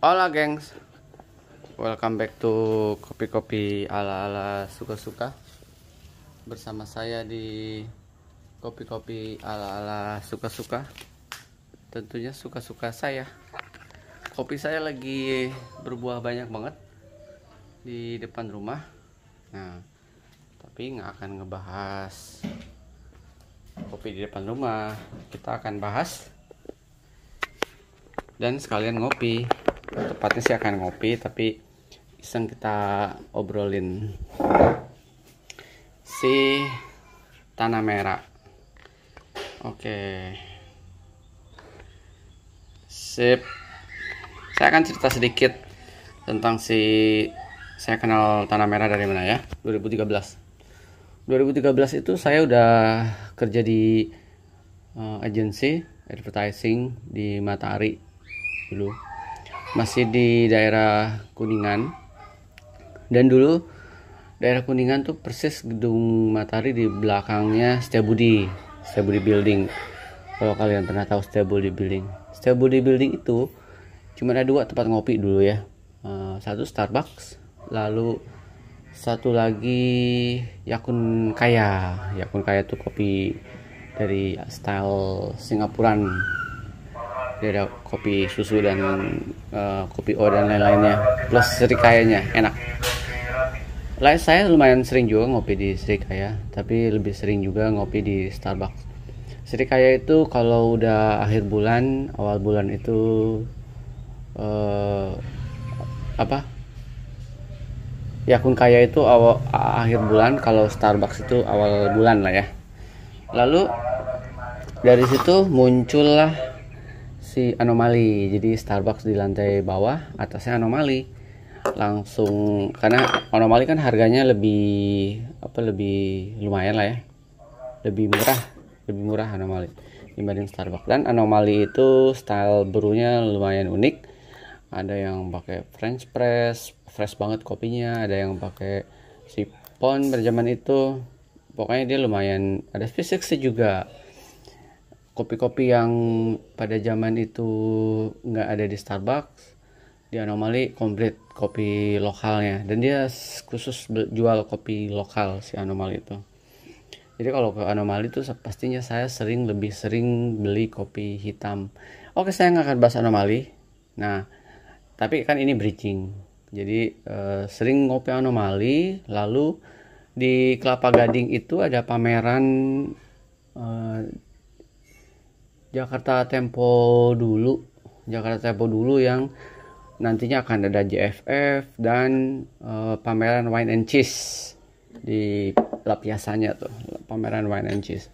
Hola gengs Welcome back to kopi-kopi ala-ala suka-suka Bersama saya di kopi-kopi ala-ala suka-suka Tentunya suka-suka saya Kopi saya lagi berbuah banyak banget Di depan rumah Nah Tapi nggak akan ngebahas Kopi di depan rumah Kita akan bahas Dan sekalian ngopi tepatnya sih akan ngopi tapi iseng kita obrolin si tanah merah oke sip saya akan cerita sedikit tentang si saya kenal tanah merah dari mana ya 2013 2013 itu saya udah kerja di uh, agensi advertising di Matahari dulu masih di daerah Kuningan dan dulu daerah Kuningan tuh persis gedung Matahari di belakangnya Setiabudi Setiabudi Building kalau kalian pernah tahu Setiabudi Building Setiabudi Building itu cuma ada dua tempat ngopi dulu ya eh, satu Starbucks lalu satu lagi Yakun Kaya Yakun Kaya tuh kopi dari style Singapuran dia ada kopi susu dan uh, kopi O dan lain-lainnya plus serikayanya enak Lain saya lumayan sering juga ngopi di serikaya tapi lebih sering juga ngopi di Starbucks serikaya itu kalau udah akhir bulan awal bulan itu uh, apa Yakun Kaya itu awal akhir bulan kalau Starbucks itu awal bulan lah ya lalu dari situ muncullah si anomali jadi Starbucks di lantai bawah atasnya anomali langsung karena anomali kan harganya lebih apa lebih lumayan lah ya lebih murah lebih murah anomali dibanding Starbucks dan anomali itu style brewnya lumayan unik ada yang pakai French press fresh banget kopinya ada yang pakai sipon berjaman itu pokoknya dia lumayan ada spesiesnya juga kopi-kopi yang pada zaman itu nggak ada di Starbucks di Anomali komplit kopi lokalnya dan dia khusus jual kopi lokal si Anomali itu jadi kalau ke Anomali itu pastinya saya sering lebih sering beli kopi hitam oke saya nggak akan bahas Anomali nah tapi kan ini bridging jadi eh, sering ngopi Anomali lalu di Kelapa Gading itu ada pameran eh, Jakarta Tempo dulu Jakarta Tempo dulu yang nantinya akan ada JFF dan uh, pameran wine and cheese di lapiasannya tuh pameran wine and cheese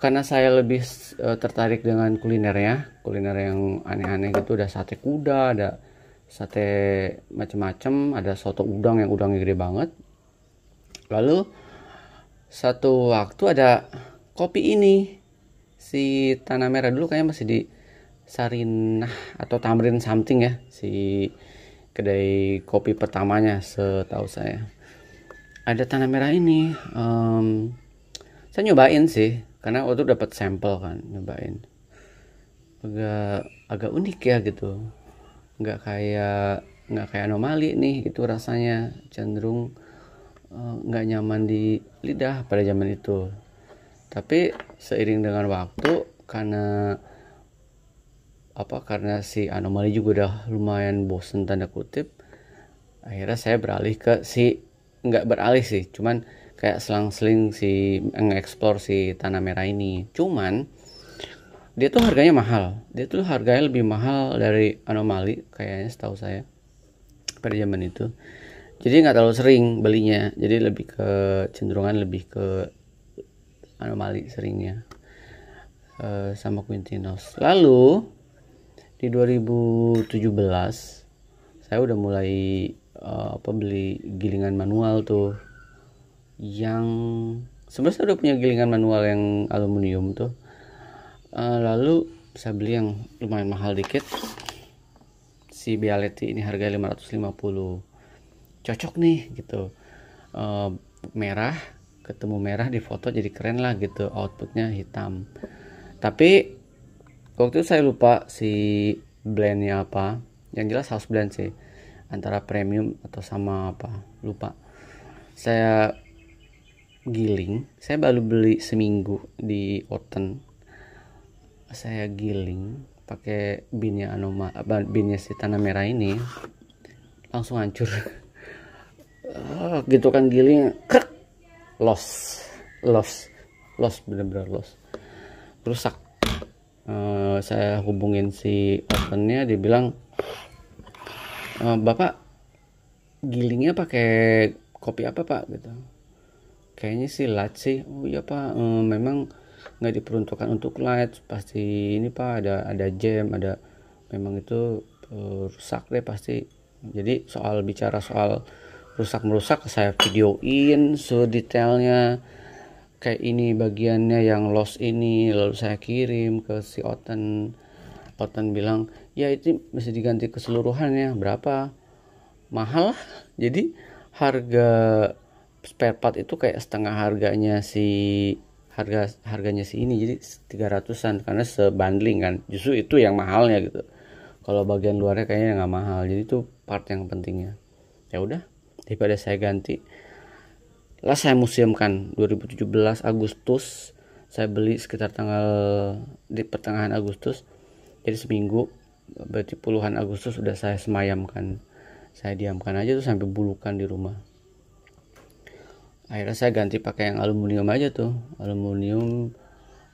karena saya lebih uh, tertarik dengan kuliner ya, kuliner yang aneh-aneh gitu ada sate kuda ada sate macem-macem, ada soto udang yang udangnya gede banget lalu satu waktu ada kopi ini si tanah merah dulu kayaknya masih di Sarinah atau Tamrin something ya si kedai kopi pertamanya setahu saya ada tanah merah ini um, saya nyobain sih karena waktu dapat sampel kan nyobain agak agak unik ya gitu nggak kayak nggak kayak anomali nih itu rasanya cenderung eh, nggak nyaman di lidah pada zaman itu tapi seiring dengan waktu karena apa karena si anomali juga udah lumayan bosen tanda kutip akhirnya saya beralih ke si nggak beralih sih cuman kayak selang-seling si mengeksplor si tanah merah ini cuman dia tuh harganya mahal dia tuh harganya lebih mahal dari anomali kayaknya setahu saya pada zaman itu jadi nggak terlalu sering belinya jadi lebih ke cenderungan lebih ke anomali seringnya e, sama Quintinos lalu di 2017 saya udah mulai e, apa beli gilingan manual tuh yang sebenarnya udah punya gilingan manual yang aluminium tuh E, lalu saya beli yang lumayan mahal dikit si Bialetti ini harga 550 cocok nih gitu e, merah ketemu merah di foto jadi keren lah gitu outputnya hitam tapi waktu itu saya lupa si blendnya apa yang jelas house blend sih antara premium atau sama apa lupa saya giling saya baru beli seminggu di Oten saya giling pakai binnya anoma binnya si tanah merah ini langsung hancur ah, gitu kan giling krek Los, los, los, bener-bener los, rusak uh, saya hubungin si ovennya dibilang uh, bapak gilingnya pakai kopi apa pak gitu kayaknya sih light sih oh iya pak uh, memang nggak diperuntukkan untuk light pasti ini pak ada ada jam ada memang itu uh, rusak deh pasti jadi soal bicara soal rusak-merusak saya videoin detailnya kayak ini bagiannya yang lost ini lalu saya kirim ke si Oten Oten bilang ya itu mesti diganti keseluruhannya berapa mahal jadi harga spare part itu kayak setengah harganya si harga harganya si ini jadi 300-an karena sebanding kan justru itu yang mahalnya gitu kalau bagian luarnya kayaknya nggak mahal jadi itu part yang pentingnya ya udah daripada saya ganti lah saya museumkan 2017 Agustus saya beli sekitar tanggal di pertengahan Agustus jadi seminggu berarti puluhan Agustus sudah saya semayamkan saya diamkan aja tuh sampai bulukan di rumah akhirnya saya ganti pakai yang aluminium aja tuh aluminium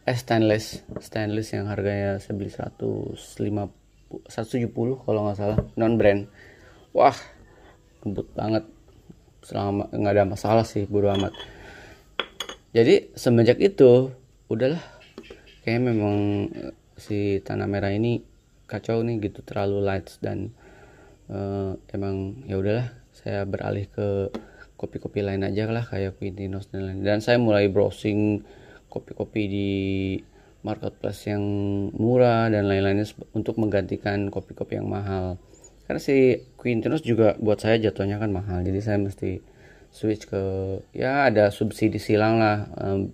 eh stainless stainless yang harganya saya beli 150 170 kalau nggak salah non brand wah ngebut banget selama nggak ada masalah sih bodo amat jadi semenjak itu udahlah kayak memang eh, si tanah merah ini kacau nih gitu terlalu light dan uh, emang ya udahlah saya beralih ke kopi-kopi lain aja lah kayak Quintinos dan lain dan saya mulai browsing kopi-kopi di marketplace yang murah dan lain-lainnya untuk menggantikan kopi-kopi yang mahal karena si Quintinus juga buat saya jatuhnya kan mahal jadi saya mesti switch ke ya ada subsidi silang lah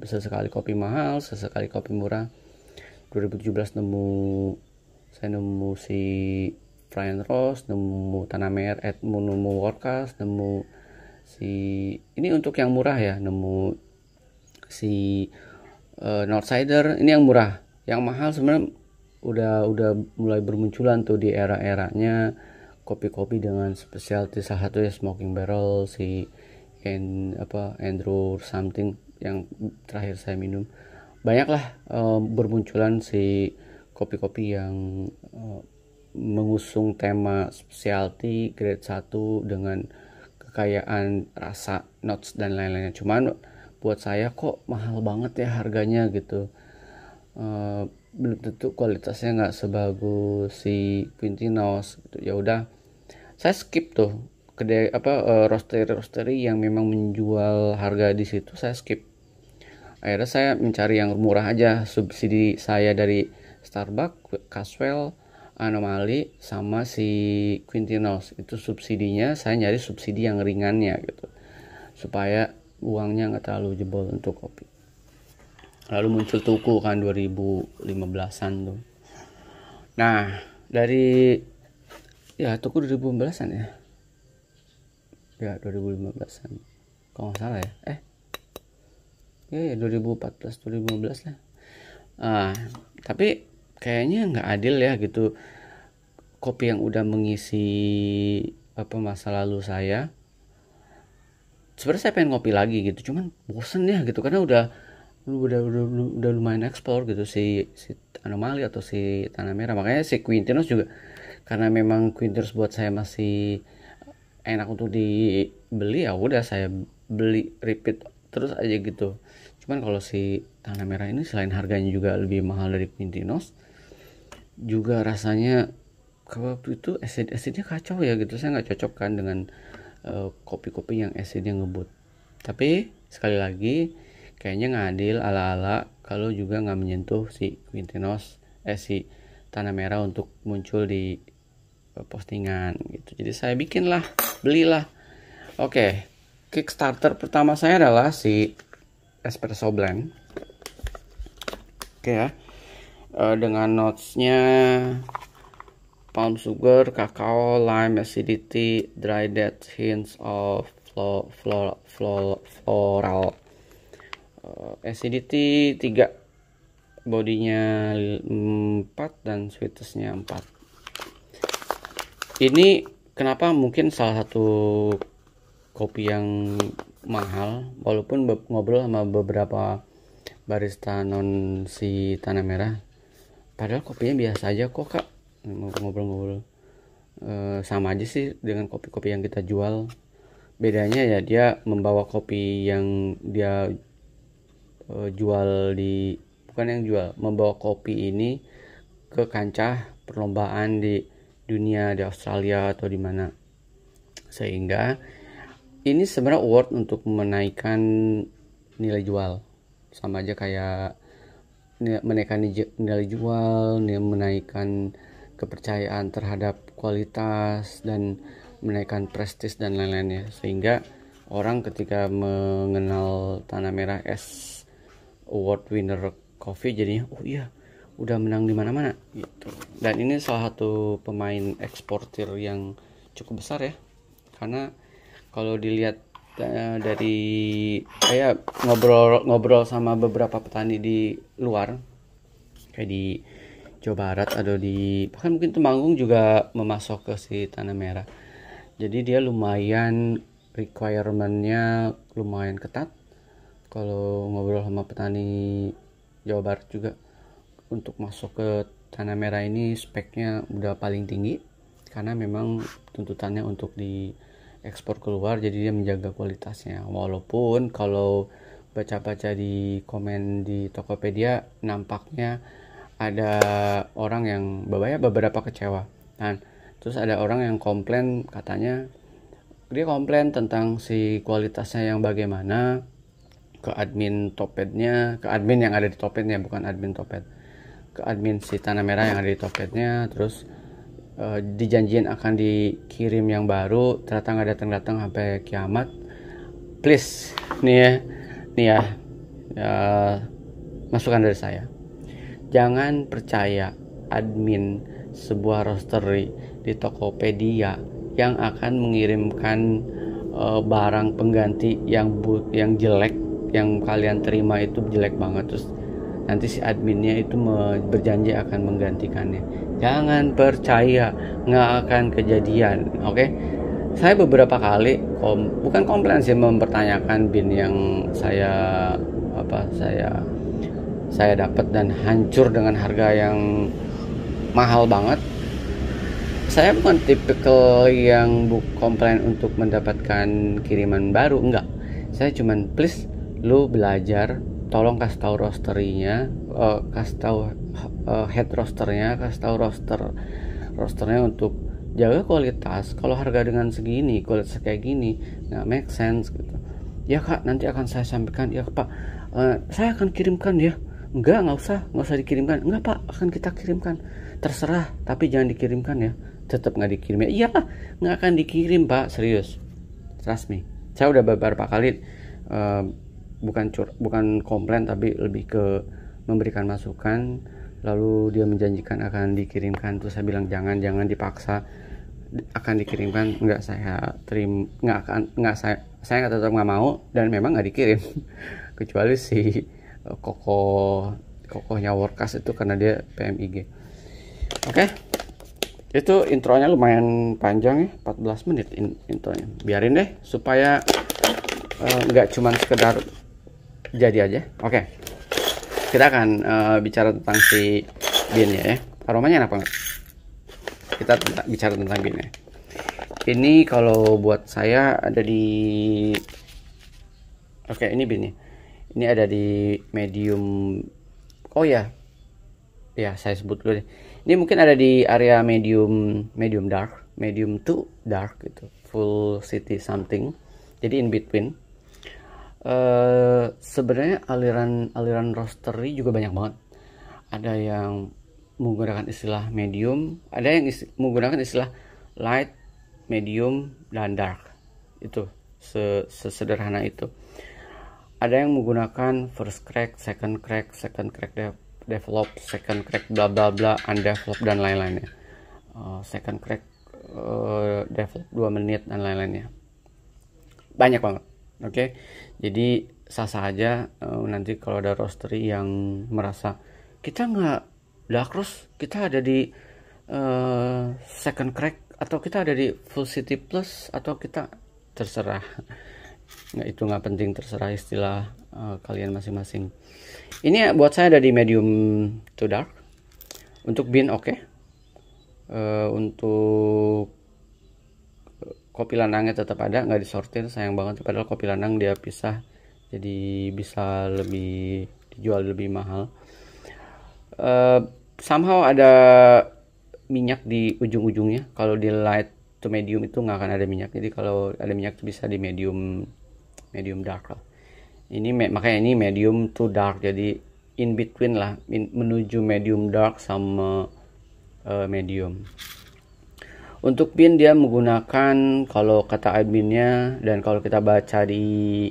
sesekali kopi mahal sesekali kopi murah 2017 nemu saya nemu si Brian Ross nemu Tanamer Edmund eh, nemu Workas nemu si ini untuk yang murah ya nemu si uh, Northsider ini yang murah yang mahal sebenarnya udah udah mulai bermunculan tuh di era-eranya kopi-kopi dengan specialty salah satu ya smoking barrel si and apa Andrew something yang terakhir saya minum banyaklah um, bermunculan si kopi-kopi yang um, mengusung tema specialty grade 1 dengan kekayaan rasa notes dan lain-lainnya cuman buat saya kok mahal banget ya harganya gitu eh, belum tentu kualitasnya nggak sebagus si Quintinos gitu. ya udah saya skip tuh kedai apa roster eh, roastery yang memang menjual harga di situ saya skip akhirnya saya mencari yang murah aja subsidi saya dari Starbucks, Caswell, Anomali sama si Quintinos itu subsidinya saya nyari subsidi yang ringannya gitu supaya uangnya nggak terlalu jebol untuk kopi lalu muncul Tuku kan 2015an tuh nah dari ya Tuku 2015an ya ya 2015an kalau nggak salah ya eh ya, ya 2014 2015 lah ah tapi kayaknya nggak adil ya gitu kopi yang udah mengisi apa masa lalu saya sebenarnya saya pengen ngopi lagi gitu cuman bosen ya gitu karena udah lu udah udah, udah lumayan explore gitu si si anomali atau si tanah merah makanya si Quintinus juga karena memang Quintinos buat saya masih enak untuk dibeli ya udah saya beli repeat terus aja gitu cuman kalau si tanah merah ini selain harganya juga lebih mahal dari Quintinus juga rasanya waktu itu acid acidnya kacau ya gitu saya nggak cocok kan dengan uh, kopi-kopi yang acidnya ngebut tapi sekali lagi kayaknya ngadil ala-ala kalau juga nggak menyentuh si Quintinos eh si tanah merah untuk muncul di eh, postingan gitu jadi saya bikin lah belilah oke okay. Kickstarter pertama saya adalah si espresso blend oke okay, ya e, dengan notesnya palm sugar kakao lime acidity dry dead hints of floral uh, acidity 3 bodinya 4 dan sweetnessnya 4 ini kenapa mungkin salah satu kopi yang mahal walaupun ngobrol sama beberapa barista non si tanah merah padahal kopinya biasa aja kok kak ngobrol-ngobrol e, sama aja sih dengan kopi-kopi yang kita jual bedanya ya dia membawa kopi yang dia Eh, jual di bukan yang jual membawa kopi ini ke kancah perlombaan di dunia di Australia atau di mana sehingga ini sebenarnya award untuk menaikkan nilai jual sama aja kayak menaikkan nilai jual menaikkan kepercayaan terhadap kualitas dan menaikkan prestis dan lain-lainnya sehingga orang ketika mengenal tanah merah es award winner coffee jadinya oh iya udah menang di mana-mana gitu dan ini salah satu pemain eksportir yang cukup besar ya karena kalau dilihat eh, dari kayak ngobrol ngobrol sama beberapa petani di luar kayak di Jawa Barat atau di bahkan mungkin Temanggung juga memasok ke si tanah merah jadi dia lumayan requirementnya lumayan ketat kalau ngobrol sama petani Jawa Barat juga untuk masuk ke tanah merah ini speknya udah paling tinggi karena memang tuntutannya untuk di ekspor keluar jadi dia menjaga kualitasnya walaupun kalau baca-baca di komen di Tokopedia nampaknya ada orang yang babanya beberapa kecewa dan terus ada orang yang komplain katanya dia komplain tentang si kualitasnya yang bagaimana ke admin Topetnya, ke admin yang ada di Topetnya, bukan admin Topet. Ke admin si Tanah Merah yang ada di Topetnya, terus uh, dijanjiin akan dikirim yang baru, ternyata nggak datang-datang sampai kiamat. Please, nih ya, nih ya, uh, masukan dari saya. Jangan percaya admin sebuah roastery di Tokopedia yang akan mengirimkan uh, barang pengganti yang but yang jelek yang kalian terima itu jelek banget terus nanti si adminnya itu berjanji akan menggantikannya jangan percaya nggak akan kejadian oke okay? saya beberapa kali kom, bukan komplain sih mempertanyakan bin yang saya apa saya saya dapat dan hancur dengan harga yang mahal banget saya bukan tipikal yang bu komplain untuk mendapatkan kiriman baru enggak saya cuman please lu belajar tolong kasih tahu rosternya uh, kasih tahu uh, head rosternya kasih tahu roster rosternya untuk jaga kualitas kalau harga dengan segini kualitas kayak gini nggak make sense gitu ya kak nanti akan saya sampaikan ya pak uh, saya akan kirimkan ya enggak nggak usah nggak usah dikirimkan enggak pak akan kita kirimkan terserah tapi jangan dikirimkan ya tetap nggak dikirim ya iya nggak akan dikirim pak serius trust me saya udah beberapa kali uh, bukan cur bukan komplain tapi lebih ke memberikan masukan lalu dia menjanjikan akan dikirimkan terus saya bilang jangan jangan dipaksa akan dikirimkan nggak saya terim nggak akan nggak saya saya nggak tetap nggak mau dan memang nggak dikirim kecuali si eh, koko kokohnya workas itu karena dia PMIG oke okay itu intronya lumayan panjang ya 14 menit in intronya biarin deh supaya eh, nggak uh, cuman sekedar jadi aja oke okay. kita akan uh, bicara tentang si bin ya aromanya enak banget kita tentang, bicara tentang ya ini kalau buat saya ada di oke okay, ini binnya. ini ada di medium oh ya ya saya sebut dulu deh ini mungkin ada di area medium medium dark medium to dark gitu full city something jadi in between Eh, sebenarnya aliran aliran roastery juga banyak banget. Ada yang menggunakan istilah medium, ada yang isti menggunakan istilah light, medium, dan dark. Itu sesederhana itu. Ada yang menggunakan first crack, second crack, second crack de develop, second crack bla bla bla, undevelop dan lain-lainnya. Uh, second crack uh, develop dua menit dan lain-lainnya. Banyak banget. Oke. Okay? jadi sah-sah aja uh, nanti kalau ada roastery yang merasa kita nggak cross kita ada di uh, second crack atau kita ada di full city plus atau kita terserah nggak itu nggak penting terserah istilah uh, kalian masing-masing ini ya, buat saya ada di medium to dark untuk bin oke okay. uh, untuk kopi lanangnya tetap ada nggak disortir sayang banget padahal kopi lanang dia pisah jadi bisa lebih dijual lebih mahal uh, somehow ada minyak di ujung-ujungnya kalau di light to medium itu nggak akan ada minyak jadi kalau ada minyak itu bisa di medium medium dark lah ini makanya ini medium to dark jadi in between lah in, menuju medium dark sama uh, medium untuk pin dia menggunakan kalau kata adminnya dan kalau kita baca di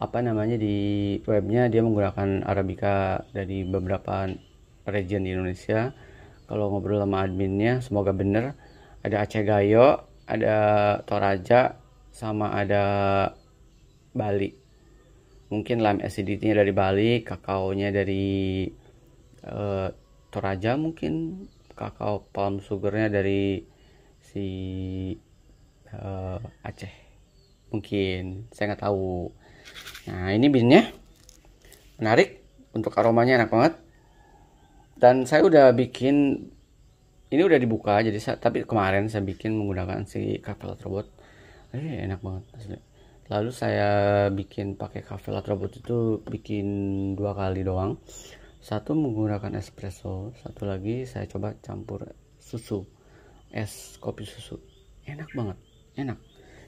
apa namanya di webnya dia menggunakan Arabica dari beberapa region di Indonesia. Kalau ngobrol sama adminnya semoga bener ada Aceh Gayo, ada Toraja, sama ada Bali. Mungkin lime acidity-nya dari Bali, kakao nya dari uh, Toraja mungkin, kakao palm sugarnya dari si uh, Aceh mungkin saya nggak tahu nah ini binnya menarik untuk aromanya enak banget dan saya udah bikin ini udah dibuka jadi saya, tapi kemarin saya bikin menggunakan si kafe robot eh, enak banget asli lalu saya bikin pakai cafe robot itu bikin dua kali doang satu menggunakan espresso satu lagi saya coba campur susu es kopi susu enak banget enak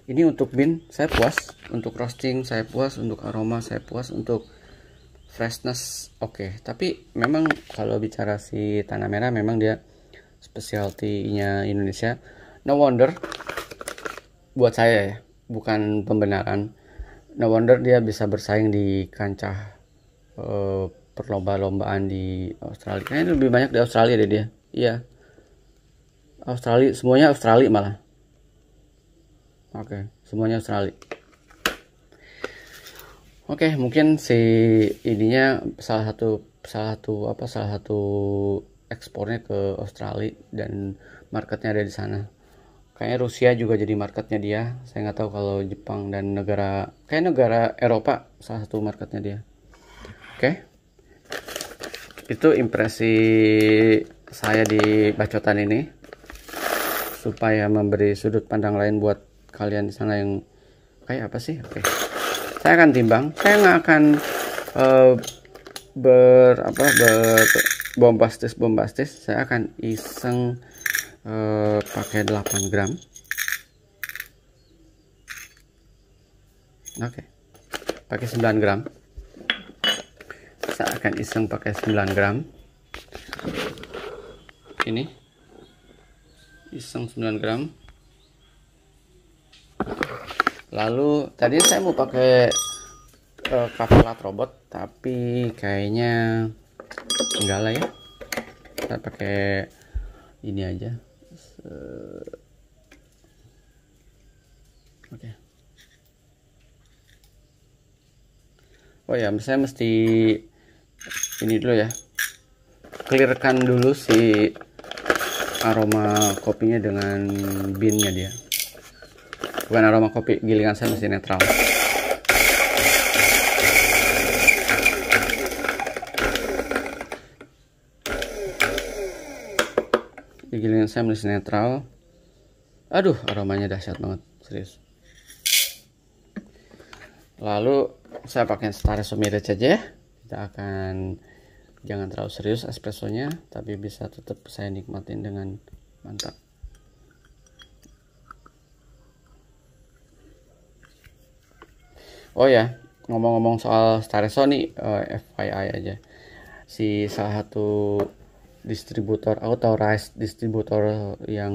ini untuk bin saya puas untuk roasting saya puas untuk aroma saya puas untuk freshness oke okay. tapi memang kalau bicara si tanah merah memang dia specialty nya Indonesia no wonder buat saya ya bukan pembenaran no wonder dia bisa bersaing di kancah uh, perlomba-lombaan di Australia kayaknya lebih banyak di Australia deh dia iya Australia semuanya Australia malah oke okay, semuanya Australia oke okay, mungkin si ininya salah satu salah satu apa salah satu ekspornya ke Australia dan marketnya ada di sana kayaknya Rusia juga jadi marketnya dia saya nggak tahu kalau Jepang dan negara kayak negara Eropa salah satu marketnya dia oke okay. itu impresi saya di bacotan ini supaya memberi sudut pandang lain buat kalian di sana yang kayak apa sih oke saya akan timbang saya nggak akan uh, ber apa ber bombastis bombastis saya akan iseng uh, pakai 8 gram oke okay. pakai 9 gram saya akan iseng pakai 9 gram ini iseng 9 gram lalu tadi saya mau pakai uh, robot tapi kayaknya enggak lah ya kita pakai ini aja oke okay. oh ya saya mesti ini dulu ya clearkan dulu si aroma kopinya dengan binnya dia bukan aroma kopi gilingan saya masih netral gilingan saya masih netral aduh aromanya dahsyat banget serius lalu saya pakai starisomirage aja ya. kita akan jangan terlalu serius espressonya tapi bisa tetap saya nikmatin dengan mantap oh ya ngomong-ngomong soal Stareso nih uh, eh, FYI aja si salah satu distributor authorized distributor yang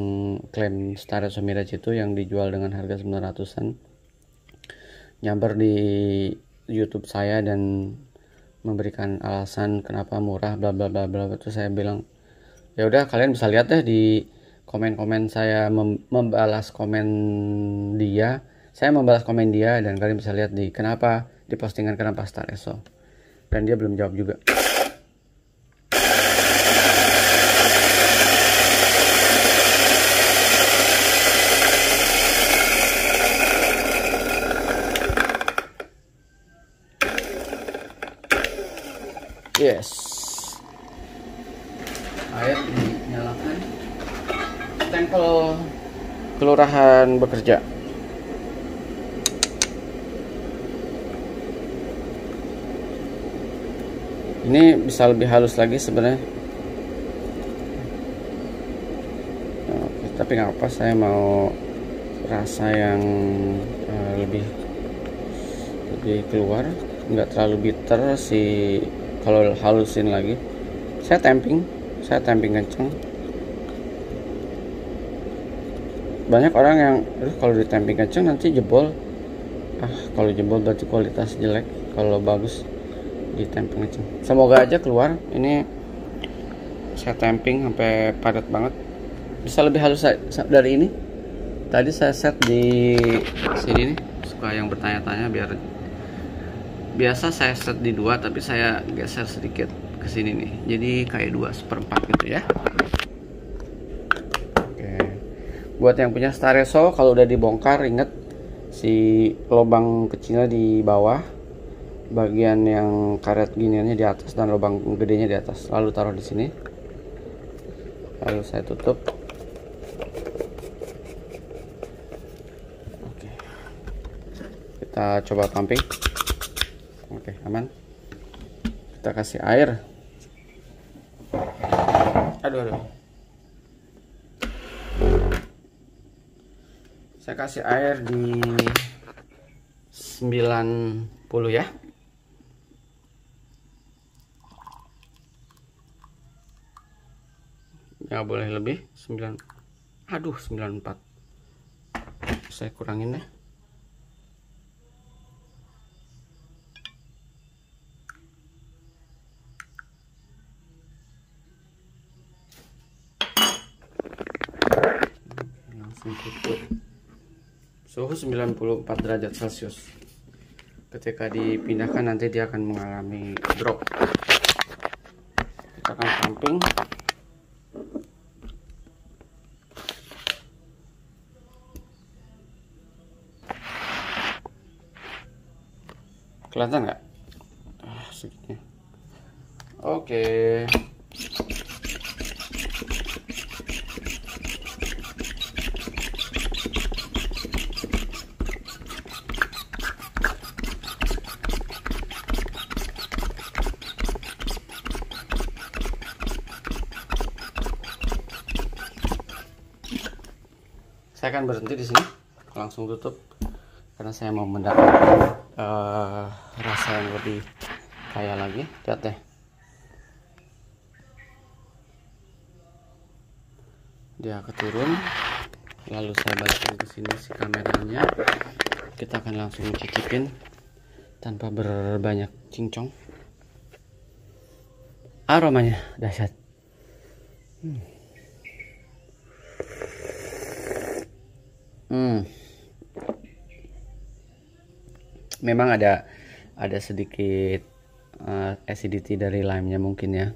klaim Stareso Mirage itu yang dijual dengan harga 900-an nyamper di YouTube saya dan memberikan alasan kenapa murah bla bla bla bla terus saya bilang ya udah kalian bisa lihat deh di komen-komen saya mem membalas komen dia saya membalas komen dia dan kalian bisa lihat di kenapa di postingan kenapa Star Eso dan dia belum jawab juga akan bekerja ini bisa lebih halus lagi sebenarnya Oke, nah, tapi nggak apa saya mau rasa yang uh, lebih lebih keluar nggak terlalu bitter si kalau halusin lagi saya tamping saya tamping kenceng banyak orang yang kalau di tamping kenceng nanti jebol ah kalau jebol berarti kualitas jelek kalau bagus di tamping kenceng semoga aja keluar ini saya tamping sampai padat banget bisa lebih halus dari ini tadi saya set di sini nih suka yang bertanya-tanya biar biasa saya set di dua tapi saya geser sedikit ke sini nih jadi kayak dua seperempat gitu ya buat yang punya stareso kalau udah dibongkar inget si lubang kecilnya di bawah bagian yang karet giniannya di atas dan lubang gedenya di atas lalu taruh di sini lalu saya tutup oke kita coba pumping oke aman kita kasih air aduh aduh saya kasih air di 90 ya ya boleh lebih 9 aduh 94 saya kurangin ya 94 derajat celcius ketika dipindahkan nanti dia akan mengalami drop kita akan samping kelihatan nggak ah, oke okay. akan berhenti di sini langsung tutup karena saya mau mendapatkan uh, eh, rasa yang lebih kaya lagi lihat deh dia keturun lalu saya balikin ke sini si kameranya kita akan langsung cicipin tanpa berbanyak cincong aromanya dahsyat hmm. hmm, memang ada ada sedikit uh, acidity dari lime-nya mungkin ya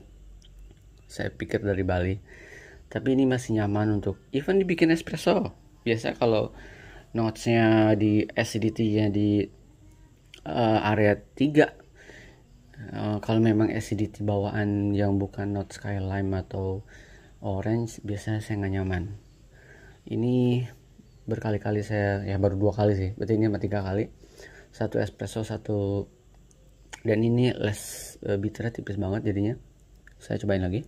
saya pikir dari Bali tapi ini masih nyaman untuk even dibikin espresso biasa kalau notes-nya di acidity-nya di uh, area 3 Uh, eh, kalau memang acidity bawaan yang bukan not sky lime atau orange biasanya saya nggak nyaman ini berkali-kali saya ya baru dua kali sih berarti ini sama tiga kali satu espresso satu dan ini less uh, bitternya tipis banget jadinya saya cobain lagi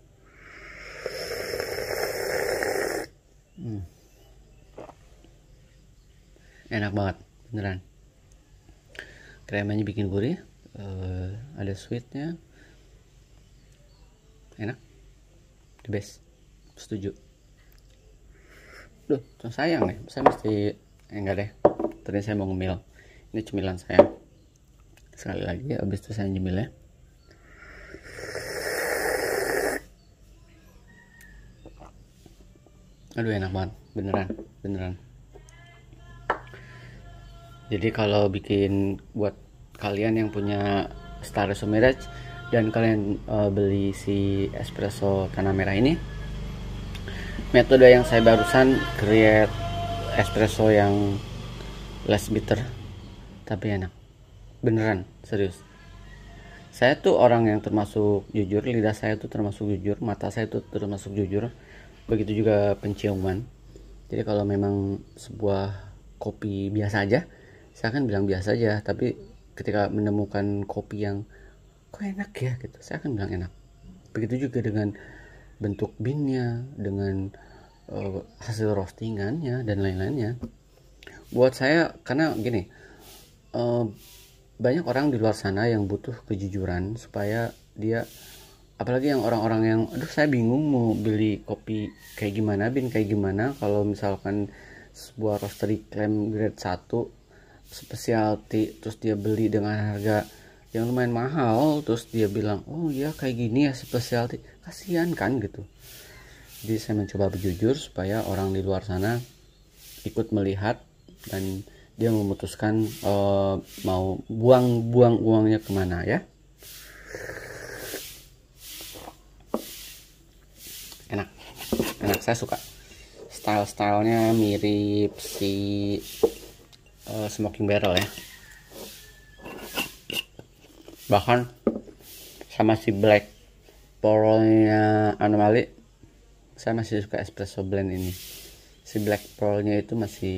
hmm. enak banget beneran kremanya bikin gurih uh, ada sweetnya enak the best setuju Duh, sayang nih. Saya mesti eh, enggak deh. Tadi saya mau ngemil. Ini cemilan saya. Sekali lagi habis itu saya ya. Aduh enak banget, beneran, beneran. Jadi kalau bikin buat kalian yang punya Star dan kalian uh, beli si espresso tanah merah ini, metode yang saya barusan create espresso yang less bitter tapi enak beneran serius saya tuh orang yang termasuk jujur lidah saya tuh termasuk jujur mata saya tuh termasuk jujur begitu juga penciuman jadi kalau memang sebuah kopi biasa aja saya akan bilang biasa aja tapi ketika menemukan kopi yang kok enak ya gitu saya akan bilang enak begitu juga dengan bentuk binnya dengan uh, hasil roastingannya dan lain-lainnya buat saya karena gini uh, banyak orang di luar sana yang butuh kejujuran supaya dia apalagi yang orang-orang yang aduh saya bingung mau beli kopi kayak gimana bin kayak gimana kalau misalkan sebuah roastery klaim grade 1 specialty terus dia beli dengan harga yang lumayan mahal terus dia bilang oh ya kayak gini ya specialty kasihan kan gitu jadi saya mencoba berjujur supaya orang di luar sana ikut melihat dan dia memutuskan uh, mau buang-buang uangnya kemana ya enak enak saya suka style-stylenya mirip si uh, smoking barrel ya bahkan sama si black pearlnya anomali saya masih suka espresso blend ini si black pearlnya itu masih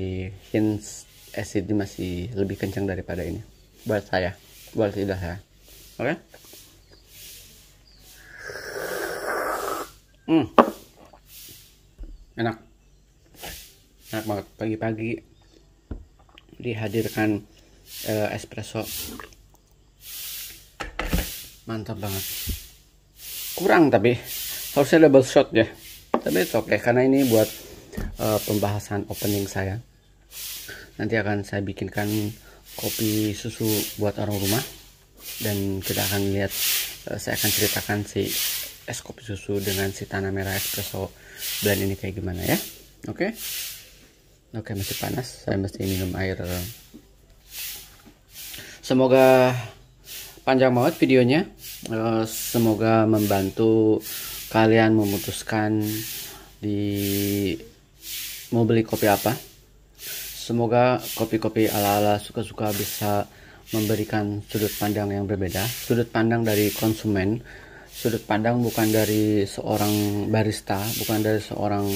hints acidnya masih lebih kencang daripada ini buat saya buat lidah saya oke okay? hmm enak enak banget pagi-pagi dihadirkan uh, espresso mantap banget kurang tapi harusnya double shot ya tapi itu oke karena ini buat uh, pembahasan opening saya nanti akan saya bikinkan kopi susu buat orang rumah dan kita akan lihat eh, saya akan ceritakan si es kopi susu dengan si tanah merah espresso blend ini kayak gimana ya oke okay? oke okay, masih panas saya mesti minum air eh. semoga panjang banget videonya Eh, semoga membantu kalian memutuskan di mau beli kopi apa semoga kopi-kopi ala-ala suka-suka bisa memberikan sudut pandang yang berbeda sudut pandang dari konsumen sudut pandang bukan dari seorang barista bukan dari seorang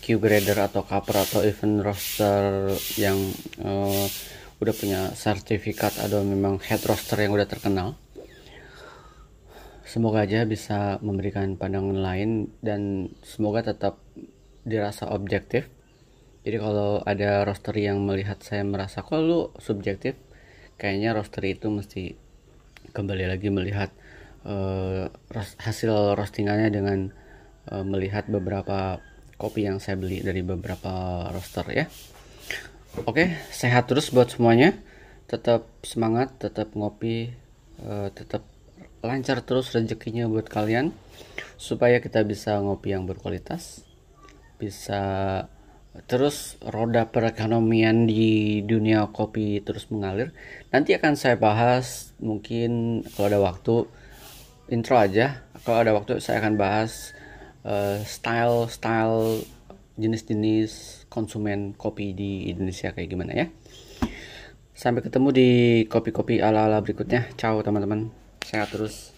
Q grader atau kaper atau even roster yang uh, udah punya sertifikat atau memang head roster yang udah terkenal semoga aja bisa memberikan pandangan lain dan semoga tetap dirasa objektif jadi kalau ada roster yang melihat saya merasa kok lu subjektif kayaknya roster itu mesti kembali lagi melihat uh, hasil roastingannya dengan uh, melihat beberapa kopi yang saya beli dari beberapa roster ya oke sehat terus buat semuanya tetap semangat tetap ngopi uh, tetap lancar terus rezekinya buat kalian supaya kita bisa ngopi yang berkualitas bisa terus roda perekonomian di dunia kopi terus mengalir nanti akan saya bahas mungkin kalau ada waktu intro aja kalau ada waktu saya akan bahas uh, style style jenis-jenis konsumen kopi di Indonesia kayak gimana ya sampai ketemu di kopi-kopi ala-ala berikutnya ciao teman-teman sehat terus